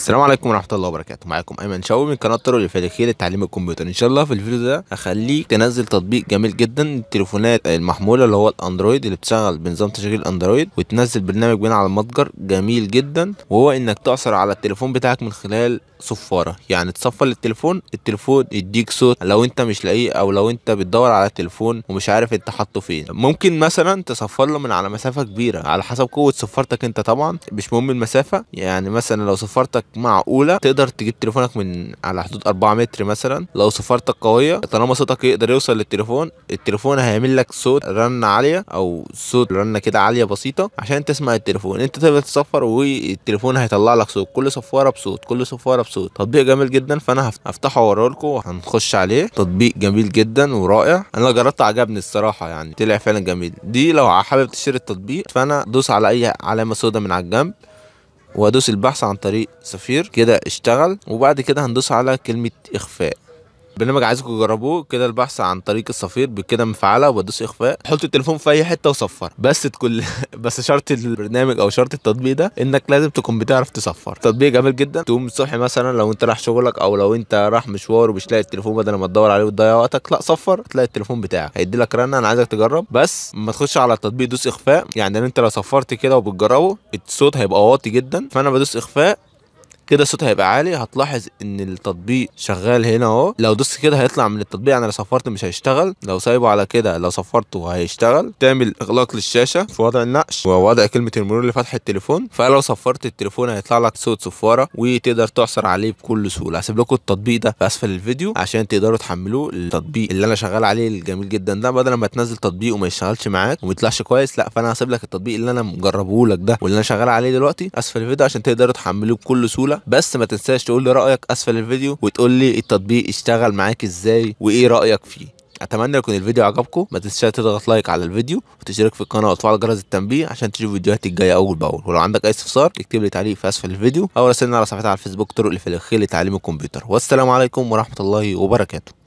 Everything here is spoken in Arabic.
السلام عليكم ورحمه الله وبركاته معاكم ايمن شوقي من قناه ترولي في لتعليم الكمبيوتر ان شاء الله في الفيديو ده هخليك تنزل تطبيق جميل جدا للتليفونات المحموله اللي هو الاندرويد اللي بتشتغل بنظام تشغيل اندرويد وتنزل برنامج بين على المتجر جميل جدا وهو انك تعثر على التليفون بتاعك من خلال صفاره يعني تصفر للتليفون التليفون يديك صوت لو انت مش لاقيه او لو انت بتدور على التليفون ومش عارف انت حاطه فين ممكن مثلا تصفر له من على مسافه كبيره على حسب قوه صفارتك انت طبعا مش مهم المسافه يعني مثلا لو صفارتك معقوله تقدر تجيب تليفونك من على حدود 4 متر مثلا لو صفارتك قويه طالما صوتك يقدر يوصل للتليفون التليفون هيعمل لك صوت رنه عاليه او صوت رنه كده عاليه بسيطه عشان تسمع التليفون انت تقدر تصفر والتليفون هيطلع لك صوت كل صفاره بصوت كل صفاره بصوت مبسوط تطبيق جميل جدا فانا هفتحه واوريه لكم هنخش عليه تطبيق جميل جدا ورائع انا جربته عجبني الصراحه يعني طلع فعلا جميل دي لو حابب تشتري التطبيق فانا دوس على اي علامه سوداء من على الجنب وادوس البحث عن طريق سفير كده اشتغل وبعد كده هندوس على كلمه اخفاء برنامج عايزكم تجربوه كده البحث عن طريق الصفير بكده مفعله وبدوس اخفاء حط التليفون في اي حته وصفر بس تكون بس شرط البرنامج او شرط التطبيق ده انك لازم تكون بتعرف تصفر تطبيق جميل جدا تقوم الصبح مثلا لو انت رايح شغلك او لو انت رايح مشوار ومش لاقي التليفون بدل ما تدور عليه وتضيع وقتك لا صفر تلاقي التليفون بتاعك هيدي لك رنه انا عايزك تجرب بس ما تخش على التطبيق دوس اخفاء يعني انت لو صفرت كده وبتجربه الصوت هيبقى واطي جدا فانا بدوس اخفاء كده الصوت هيبقى عالي هتلاحظ ان التطبيق شغال هنا اهو لو دوست كده هيطلع من التطبيق انا لو صفرت مش هيشتغل لو سايبه على كده لو صفرته هيشتغل تعمل اغلاق للشاشه في وضع النقش ووضع كلمه المرور لفتح التليفون فلو صفرت التليفون هيطلع لك صوت صفاره وتقدر تعثر عليه بكل سهوله هسيب لكم التطبيق ده في اسفل الفيديو عشان تقدروا تحملوه التطبيق اللي انا شغال عليه الجميل جدا ده بدل ما تنزل تطبيق وما يشتغلش معاك وما يطلعش كويس لا فانا هسيب لك التطبيق اللي انا مجربه لك ده واللي انا شغال عليه دلوقتي اسفل الفيديو عشان تقدروا تحملوه بكل سهوله بس ما تنساش تقول لي رايك اسفل الفيديو وتقول لي التطبيق اشتغل معاك ازاي وايه رايك فيه اتمنى يكون الفيديو عجبكم ما تنساش تضغط لايك على الفيديو وتشترك في القناه وتفعل جرس التنبيه عشان تشوف فيديوهاتي الجايه اول باول ولو عندك اي استفسار اكتب لي تعليق في اسفل الفيديو او راسلنا على صفحتي على الفيسبوك طرق لفلخيل لتعليم الكمبيوتر والسلام عليكم ورحمه الله وبركاته